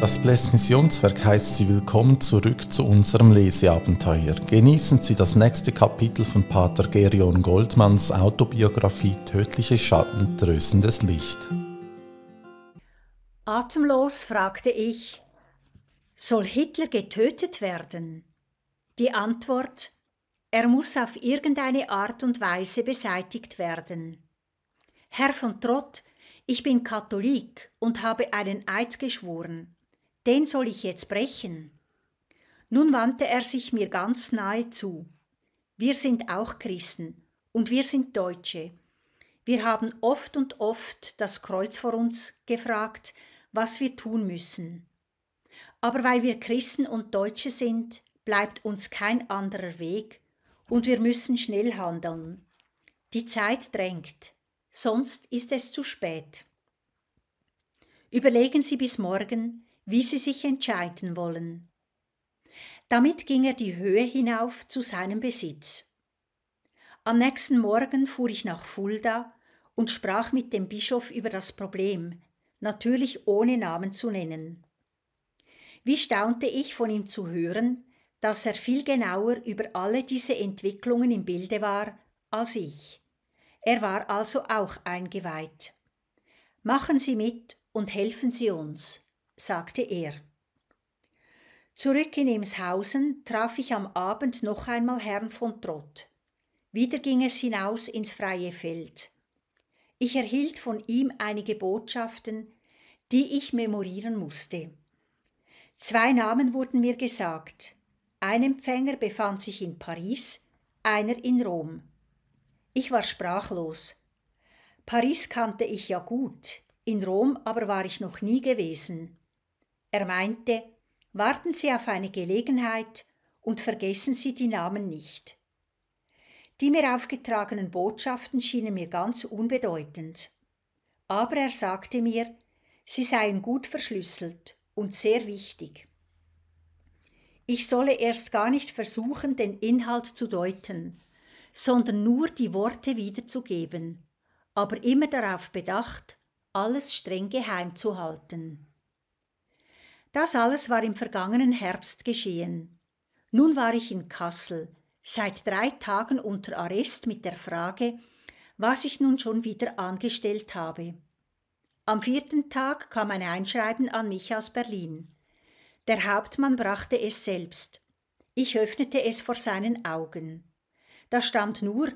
Das Bless Missionswerk heißt Sie willkommen zurück zu unserem Leseabenteuer. Genießen Sie das nächste Kapitel von Pater Gerion Goldmanns Autobiografie Tödliche Schatten, tröstendes Licht. Atemlos fragte ich, soll Hitler getötet werden? Die Antwort, er muss auf irgendeine Art und Weise beseitigt werden. Herr von Trott, ich bin Katholik und habe einen Eid geschworen den soll ich jetzt brechen. Nun wandte er sich mir ganz nahe zu. Wir sind auch Christen und wir sind Deutsche. Wir haben oft und oft das Kreuz vor uns gefragt, was wir tun müssen. Aber weil wir Christen und Deutsche sind, bleibt uns kein anderer Weg und wir müssen schnell handeln. Die Zeit drängt, sonst ist es zu spät. Überlegen Sie bis morgen, wie sie sich entscheiden wollen. Damit ging er die Höhe hinauf zu seinem Besitz. Am nächsten Morgen fuhr ich nach Fulda und sprach mit dem Bischof über das Problem, natürlich ohne Namen zu nennen. Wie staunte ich von ihm zu hören, dass er viel genauer über alle diese Entwicklungen im Bilde war als ich. Er war also auch eingeweiht. Machen Sie mit und helfen Sie uns sagte er. Zurück in Emshausen traf ich am Abend noch einmal Herrn von Trott. Wieder ging es hinaus ins freie Feld. Ich erhielt von ihm einige Botschaften, die ich memorieren musste. Zwei Namen wurden mir gesagt. Ein Empfänger befand sich in Paris, einer in Rom. Ich war sprachlos. Paris kannte ich ja gut, in Rom aber war ich noch nie gewesen. Er meinte, warten Sie auf eine Gelegenheit und vergessen Sie die Namen nicht. Die mir aufgetragenen Botschaften schienen mir ganz unbedeutend. Aber er sagte mir, sie seien gut verschlüsselt und sehr wichtig. Ich solle erst gar nicht versuchen, den Inhalt zu deuten, sondern nur die Worte wiederzugeben, aber immer darauf bedacht, alles streng geheim zu halten. Das alles war im vergangenen Herbst geschehen. Nun war ich in Kassel, seit drei Tagen unter Arrest mit der Frage, was ich nun schon wieder angestellt habe. Am vierten Tag kam ein Einschreiben an mich aus Berlin. Der Hauptmann brachte es selbst. Ich öffnete es vor seinen Augen. Da stand nur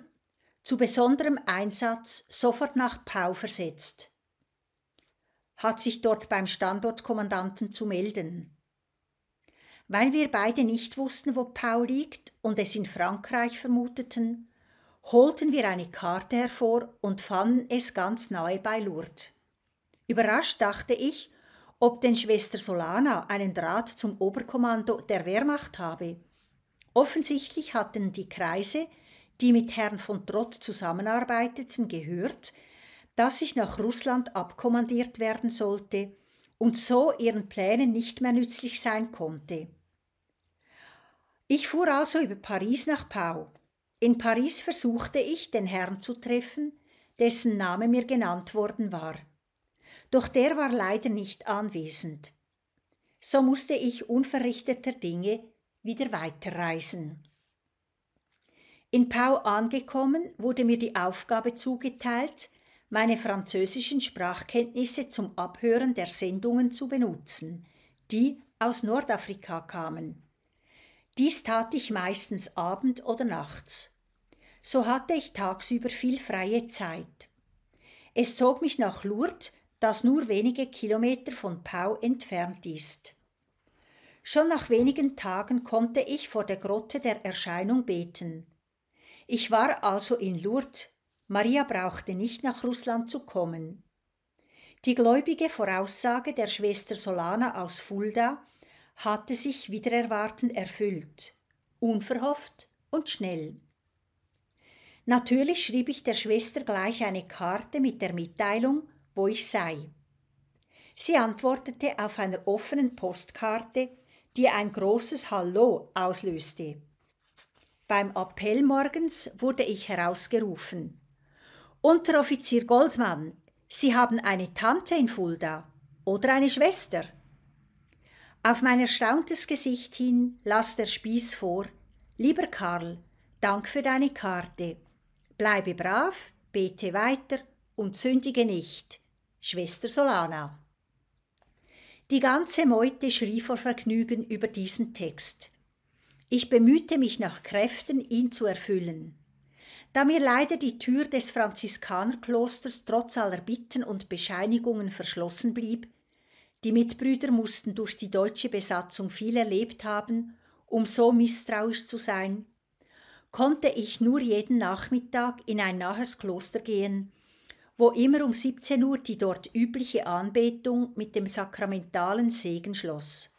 zu besonderem Einsatz sofort nach Pau versetzt hat sich dort beim Standortkommandanten zu melden. Weil wir beide nicht wussten, wo Paul liegt und es in Frankreich vermuteten, holten wir eine Karte hervor und fanden es ganz nahe bei Lourdes. Überrascht dachte ich, ob denn Schwester Solana einen Draht zum Oberkommando der Wehrmacht habe. Offensichtlich hatten die Kreise, die mit Herrn von Trott zusammenarbeiteten, gehört, dass ich nach Russland abkommandiert werden sollte und so ihren Plänen nicht mehr nützlich sein konnte. Ich fuhr also über Paris nach Pau. In Paris versuchte ich, den Herrn zu treffen, dessen Name mir genannt worden war. Doch der war leider nicht anwesend. So musste ich unverrichteter Dinge wieder weiterreisen. In Pau angekommen, wurde mir die Aufgabe zugeteilt, meine französischen Sprachkenntnisse zum Abhören der Sendungen zu benutzen, die aus Nordafrika kamen. Dies tat ich meistens abend oder nachts. So hatte ich tagsüber viel freie Zeit. Es zog mich nach Lourdes, das nur wenige Kilometer von Pau entfernt ist. Schon nach wenigen Tagen konnte ich vor der Grotte der Erscheinung beten. Ich war also in Lourdes Maria brauchte nicht nach Russland zu kommen. Die gläubige Voraussage der Schwester Solana aus Fulda hatte sich wieder erwartend erfüllt, unverhofft und schnell. Natürlich schrieb ich der Schwester gleich eine Karte mit der Mitteilung, wo ich sei. Sie antwortete auf einer offenen Postkarte, die ein großes Hallo auslöste. Beim Appell morgens wurde ich herausgerufen. Unteroffizier Goldmann, Sie haben eine Tante in Fulda oder eine Schwester. Auf mein erstauntes Gesicht hin las der Spieß vor. Lieber Karl, Dank für deine Karte. Bleibe brav, bete weiter und sündige nicht. Schwester Solana. Die ganze Meute schrie vor Vergnügen über diesen Text. Ich bemühte mich nach Kräften, ihn zu erfüllen. Da mir leider die Tür des Franziskanerklosters trotz aller Bitten und Bescheinigungen verschlossen blieb, die Mitbrüder mussten durch die deutsche Besatzung viel erlebt haben, um so misstrauisch zu sein, konnte ich nur jeden Nachmittag in ein nahes Kloster gehen, wo immer um 17 Uhr die dort übliche Anbetung mit dem sakramentalen Segen schloss.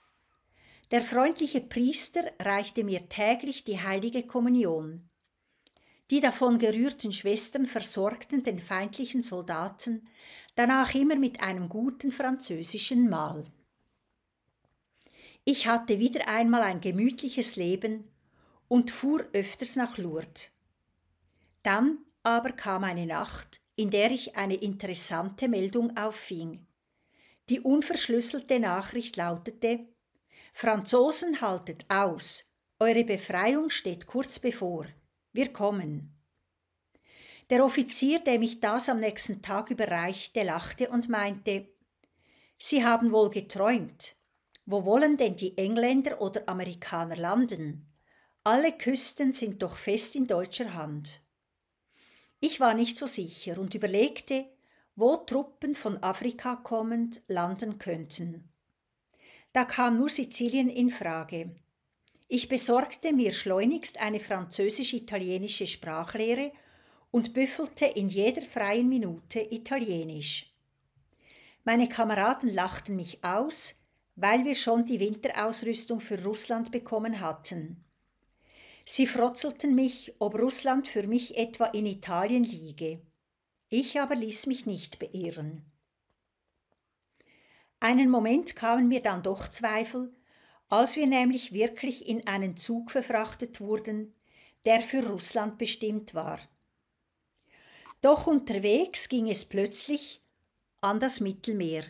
Der freundliche Priester reichte mir täglich die heilige Kommunion. Die davon gerührten Schwestern versorgten den feindlichen Soldaten danach immer mit einem guten französischen Mahl. Ich hatte wieder einmal ein gemütliches Leben und fuhr öfters nach Lourdes. Dann aber kam eine Nacht, in der ich eine interessante Meldung auffing. Die unverschlüsselte Nachricht lautete Franzosen haltet aus, eure Befreiung steht kurz bevor. Wir kommen. Der Offizier, dem ich das am nächsten Tag überreichte, lachte und meinte, Sie haben wohl geträumt. Wo wollen denn die Engländer oder Amerikaner landen? Alle Küsten sind doch fest in deutscher Hand. Ich war nicht so sicher und überlegte, wo Truppen von Afrika kommend landen könnten. Da kam nur Sizilien in Frage, ich besorgte mir schleunigst eine französisch-italienische Sprachlehre und büffelte in jeder freien Minute Italienisch. Meine Kameraden lachten mich aus, weil wir schon die Winterausrüstung für Russland bekommen hatten. Sie frotzelten mich, ob Russland für mich etwa in Italien liege. Ich aber ließ mich nicht beirren. Einen Moment kamen mir dann doch Zweifel, als wir nämlich wirklich in einen Zug verfrachtet wurden, der für Russland bestimmt war. Doch unterwegs ging es plötzlich an das Mittelmeer,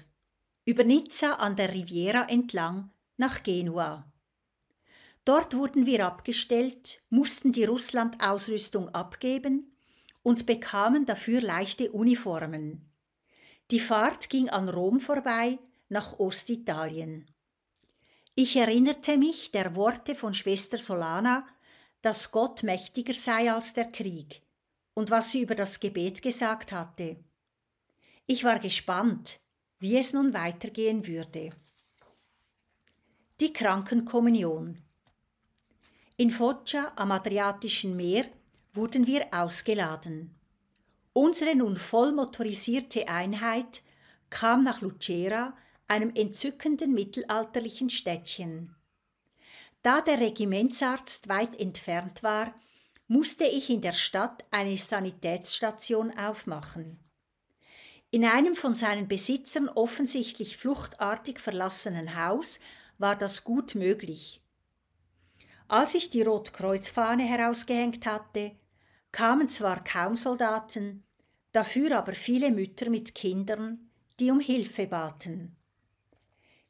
über Nizza an der Riviera entlang nach Genua. Dort wurden wir abgestellt, mussten die Russland-Ausrüstung abgeben und bekamen dafür leichte Uniformen. Die Fahrt ging an Rom vorbei nach Ostitalien. Ich erinnerte mich der Worte von Schwester Solana, dass Gott mächtiger sei als der Krieg und was sie über das Gebet gesagt hatte. Ich war gespannt, wie es nun weitergehen würde. Die Krankenkommunion. In Foggia am Adriatischen Meer wurden wir ausgeladen. Unsere nun voll motorisierte Einheit kam nach Lucera einem entzückenden mittelalterlichen Städtchen. Da der Regimentsarzt weit entfernt war, musste ich in der Stadt eine Sanitätsstation aufmachen. In einem von seinen Besitzern offensichtlich fluchtartig verlassenen Haus war das gut möglich. Als ich die Rotkreuzfahne herausgehängt hatte, kamen zwar kaum Soldaten, dafür aber viele Mütter mit Kindern, die um Hilfe baten.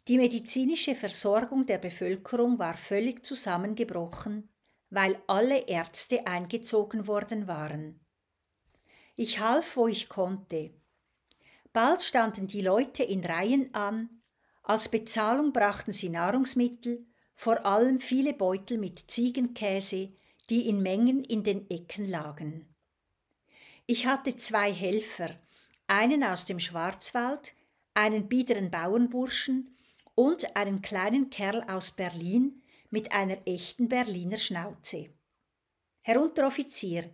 Die medizinische Versorgung der Bevölkerung war völlig zusammengebrochen, weil alle Ärzte eingezogen worden waren. Ich half, wo ich konnte. Bald standen die Leute in Reihen an, als Bezahlung brachten sie Nahrungsmittel, vor allem viele Beutel mit Ziegenkäse, die in Mengen in den Ecken lagen. Ich hatte zwei Helfer, einen aus dem Schwarzwald, einen biederen Bauernburschen und einen kleinen Kerl aus Berlin mit einer echten Berliner Schnauze. Herr Unteroffizier,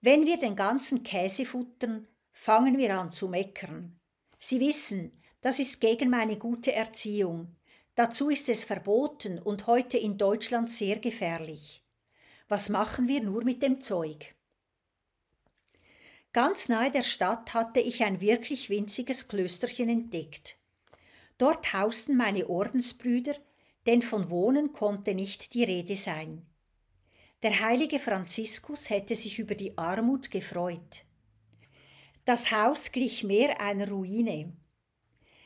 wenn wir den ganzen Käse futtern, fangen wir an zu meckern. Sie wissen, das ist gegen meine gute Erziehung. Dazu ist es verboten und heute in Deutschland sehr gefährlich. Was machen wir nur mit dem Zeug? Ganz nahe der Stadt hatte ich ein wirklich winziges Klösterchen entdeckt. Dort hausten meine Ordensbrüder, denn von Wohnen konnte nicht die Rede sein. Der heilige Franziskus hätte sich über die Armut gefreut. Das Haus glich mehr einer Ruine.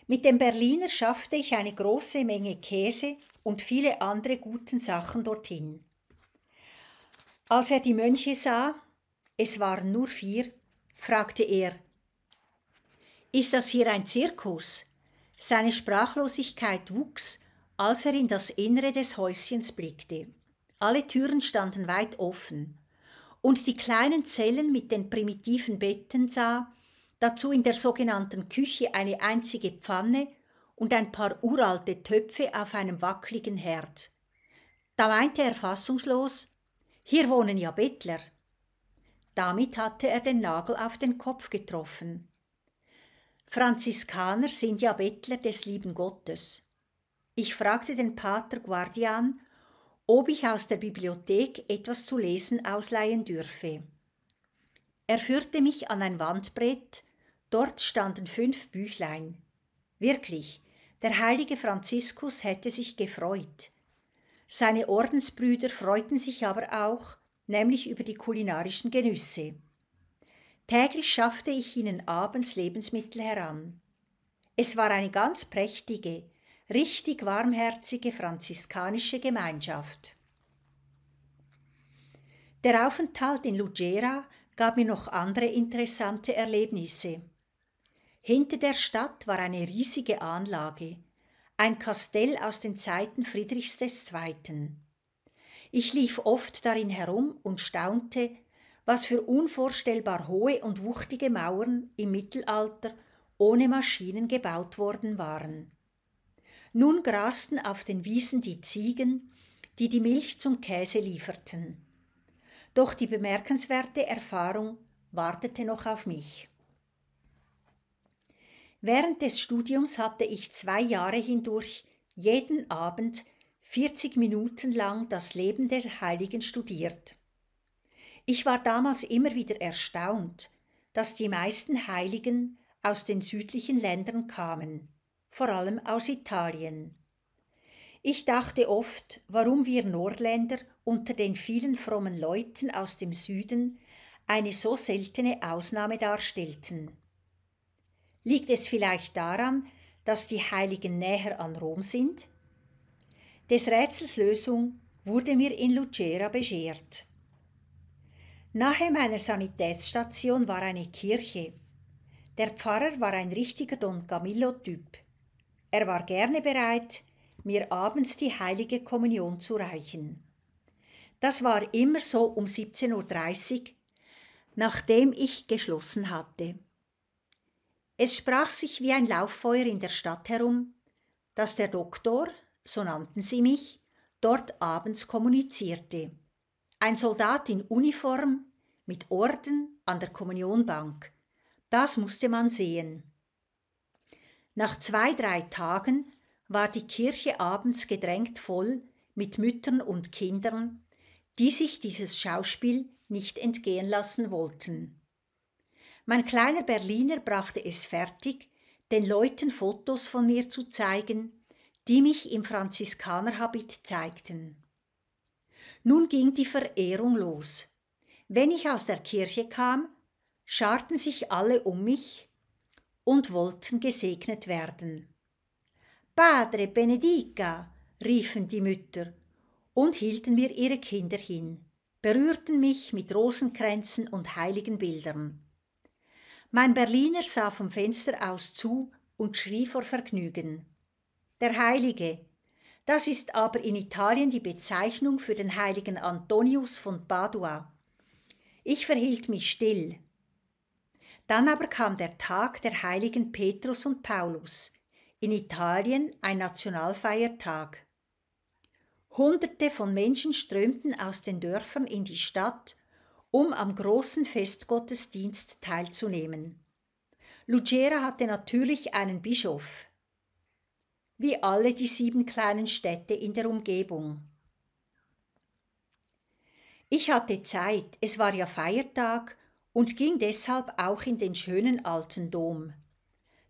Mit dem Berliner schaffte ich eine große Menge Käse und viele andere guten Sachen dorthin. Als er die Mönche sah, es waren nur vier, fragte er, Ist das hier ein Zirkus? Seine Sprachlosigkeit wuchs, als er in das Innere des Häuschens blickte. Alle Türen standen weit offen. Und die kleinen Zellen mit den primitiven Betten sah, dazu in der sogenannten Küche eine einzige Pfanne und ein paar uralte Töpfe auf einem wackeligen Herd. Da meinte er fassungslos, hier wohnen ja Bettler. Damit hatte er den Nagel auf den Kopf getroffen. Franziskaner sind ja Bettler des lieben Gottes. Ich fragte den Pater Guardian, ob ich aus der Bibliothek etwas zu lesen ausleihen dürfe. Er führte mich an ein Wandbrett, dort standen fünf Büchlein. Wirklich, der heilige Franziskus hätte sich gefreut. Seine Ordensbrüder freuten sich aber auch, nämlich über die kulinarischen Genüsse. Täglich schaffte ich ihnen abends Lebensmittel heran. Es war eine ganz prächtige, richtig warmherzige franziskanische Gemeinschaft. Der Aufenthalt in Lugera gab mir noch andere interessante Erlebnisse. Hinter der Stadt war eine riesige Anlage, ein Kastell aus den Zeiten Friedrichs II. Ich lief oft darin herum und staunte, was für unvorstellbar hohe und wuchtige Mauern im Mittelalter ohne Maschinen gebaut worden waren. Nun grasten auf den Wiesen die Ziegen, die die Milch zum Käse lieferten. Doch die bemerkenswerte Erfahrung wartete noch auf mich. Während des Studiums hatte ich zwei Jahre hindurch jeden Abend 40 Minuten lang das Leben der Heiligen studiert. Ich war damals immer wieder erstaunt, dass die meisten Heiligen aus den südlichen Ländern kamen, vor allem aus Italien. Ich dachte oft, warum wir Nordländer unter den vielen frommen Leuten aus dem Süden eine so seltene Ausnahme darstellten. Liegt es vielleicht daran, dass die Heiligen näher an Rom sind? Des Rätsels Lösung wurde mir in Lucera beschert. Nahe meiner Sanitätsstation war eine Kirche. Der Pfarrer war ein richtiger Don Camillo-Typ. Er war gerne bereit, mir abends die heilige Kommunion zu reichen. Das war immer so um 17.30 Uhr, nachdem ich geschlossen hatte. Es sprach sich wie ein Lauffeuer in der Stadt herum, dass der Doktor, so nannten sie mich, dort abends kommunizierte. Ein Soldat in Uniform mit Orden an der Kommunionbank. Das musste man sehen. Nach zwei, drei Tagen war die Kirche abends gedrängt voll mit Müttern und Kindern, die sich dieses Schauspiel nicht entgehen lassen wollten. Mein kleiner Berliner brachte es fertig, den Leuten Fotos von mir zu zeigen, die mich im Franziskanerhabit zeigten. Nun ging die Verehrung los. Wenn ich aus der Kirche kam, scharten sich alle um mich und wollten gesegnet werden. Padre Benedica, riefen die Mütter und hielten mir ihre Kinder hin, berührten mich mit Rosenkränzen und heiligen Bildern. Mein Berliner sah vom Fenster aus zu und schrie vor Vergnügen. Der Heilige, das ist aber in Italien die Bezeichnung für den heiligen Antonius von Padua. Ich verhielt mich still. Dann aber kam der Tag der heiligen Petrus und Paulus, in Italien ein Nationalfeiertag. Hunderte von Menschen strömten aus den Dörfern in die Stadt, um am großen Festgottesdienst teilzunehmen. Lucera hatte natürlich einen Bischof, wie alle die sieben kleinen Städte in der Umgebung. Ich hatte Zeit, es war ja Feiertag und ging deshalb auch in den schönen alten Dom.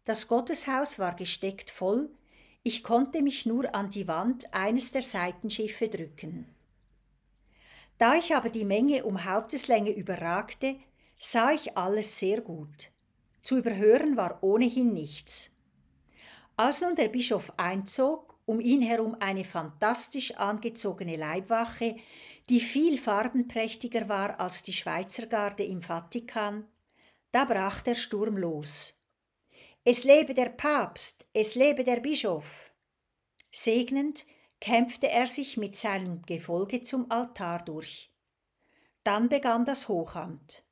Das Gotteshaus war gesteckt voll, ich konnte mich nur an die Wand eines der Seitenschiffe drücken. Da ich aber die Menge um Haupteslänge überragte, sah ich alles sehr gut. Zu überhören war ohnehin nichts. Als nun der Bischof einzog, um ihn herum eine fantastisch angezogene Leibwache, die viel farbenprächtiger war als die Schweizer Garde im Vatikan, da brach der Sturm los. Es lebe der Papst, es lebe der Bischof. Segnend kämpfte er sich mit seinem Gefolge zum Altar durch. Dann begann das Hochamt.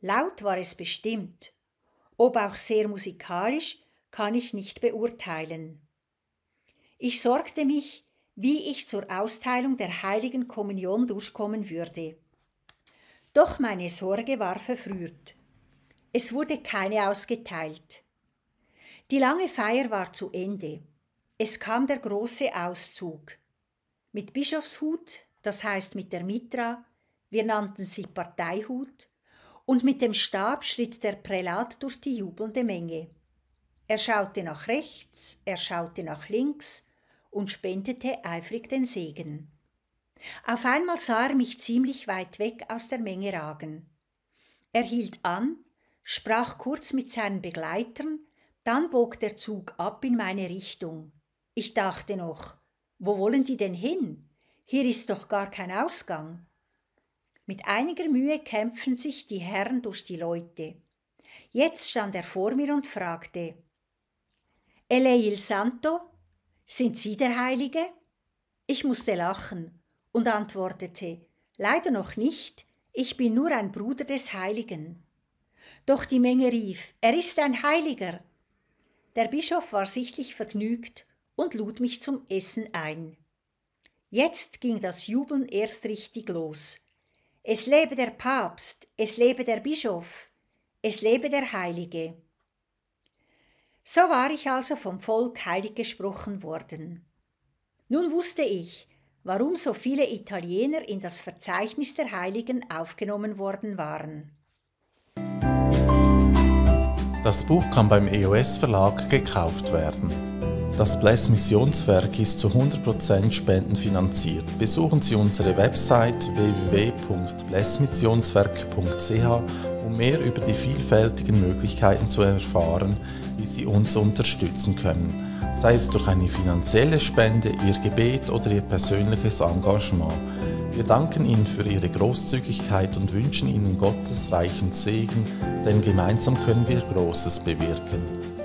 Laut war es bestimmt. Ob auch sehr musikalisch, kann ich nicht beurteilen. Ich sorgte mich, wie ich zur Austeilung der heiligen Kommunion durchkommen würde. Doch meine Sorge war verfrüht. Es wurde keine ausgeteilt. Die lange Feier war zu Ende. Es kam der große Auszug. Mit Bischofshut, das heißt mit der Mitra, wir nannten sie Parteihut, und mit dem Stab schritt der Prälat durch die jubelnde Menge. Er schaute nach rechts, er schaute nach links und spendete eifrig den Segen. Auf einmal sah er mich ziemlich weit weg aus der Menge ragen. Er hielt an, sprach kurz mit seinen Begleitern, dann bog der Zug ab in meine Richtung. Ich dachte noch, wo wollen die denn hin? Hier ist doch gar kein Ausgang. Mit einiger Mühe kämpfen sich die Herren durch die Leute. Jetzt stand er vor mir und fragte Eleil Santo, sind Sie der Heilige? Ich musste lachen und antwortete, leider noch nicht, ich bin nur ein Bruder des Heiligen. Doch die Menge rief, er ist ein Heiliger. Der Bischof war sichtlich vergnügt und lud mich zum Essen ein. Jetzt ging das Jubeln erst richtig los. Es lebe der Papst, es lebe der Bischof, es lebe der Heilige. So war ich also vom Volk heilig gesprochen worden. Nun wusste ich, warum so viele Italiener in das Verzeichnis der Heiligen aufgenommen worden waren. Das Buch kann beim EOS Verlag gekauft werden. Das Bless Missionswerk ist zu 100% spendenfinanziert. Besuchen Sie unsere Website www.blessmissionswerk.ch, um mehr über die vielfältigen Möglichkeiten zu erfahren, wie Sie uns unterstützen können, sei es durch eine finanzielle Spende, Ihr Gebet oder Ihr persönliches Engagement. Wir danken Ihnen für Ihre Großzügigkeit und wünschen Ihnen Gottes reichen Segen, denn gemeinsam können wir Großes bewirken.